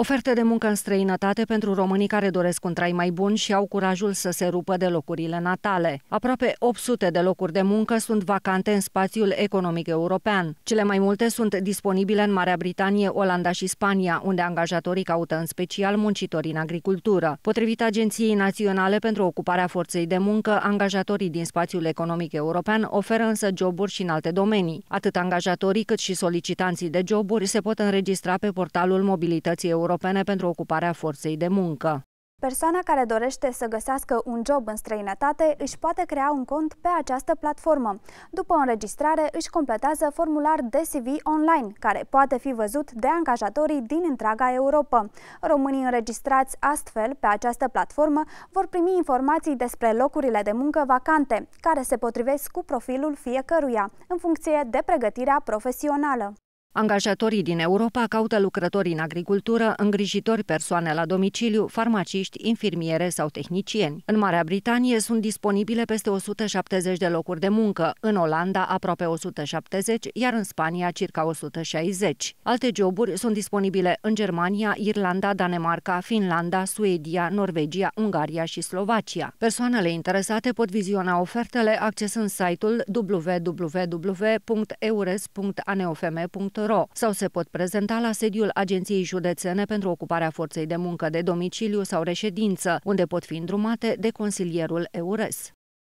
Oferte de muncă în străinătate pentru românii care doresc un trai mai bun și au curajul să se rupă de locurile natale. Aproape 800 de locuri de muncă sunt vacante în spațiul economic european. Cele mai multe sunt disponibile în Marea Britanie, Olanda și Spania, unde angajatorii caută în special muncitori în agricultură. Potrivit Agenției Naționale pentru Ocuparea Forței de Muncă, angajatorii din spațiul economic european oferă însă joburi și în alte domenii. Atât angajatorii cât și solicitanții de joburi se pot înregistra pe portalul mobilității europene Europene pentru ocuparea forței de muncă. Persoana care dorește să găsească un job în străinătate își poate crea un cont pe această platformă. După înregistrare, își completează formular de CV online, care poate fi văzut de angajatorii din întreaga Europa. Românii înregistrați astfel pe această platformă vor primi informații despre locurile de muncă vacante, care se potrivesc cu profilul fiecăruia, în funcție de pregătirea profesională. Angajatorii din Europa caută lucrători în agricultură, îngrijitori persoane la domiciliu, farmaciști, infirmiere sau tehnicieni. În Marea Britanie sunt disponibile peste 170 de locuri de muncă, în Olanda aproape 170, iar în Spania circa 160. Alte joburi sunt disponibile în Germania, Irlanda, Danemarca, Finlanda, Suedia, Norvegia, Ungaria și Slovacia. Persoanele interesate pot viziona ofertele accesând site-ul www.eures.aneofeme.ro 1.0 sau se pot prezenta la sediul Agenției Județene pentru Ocuparea Forței de Muncă de domiciliu sau reședință, unde pot fi îndrumate de consilierul EURES.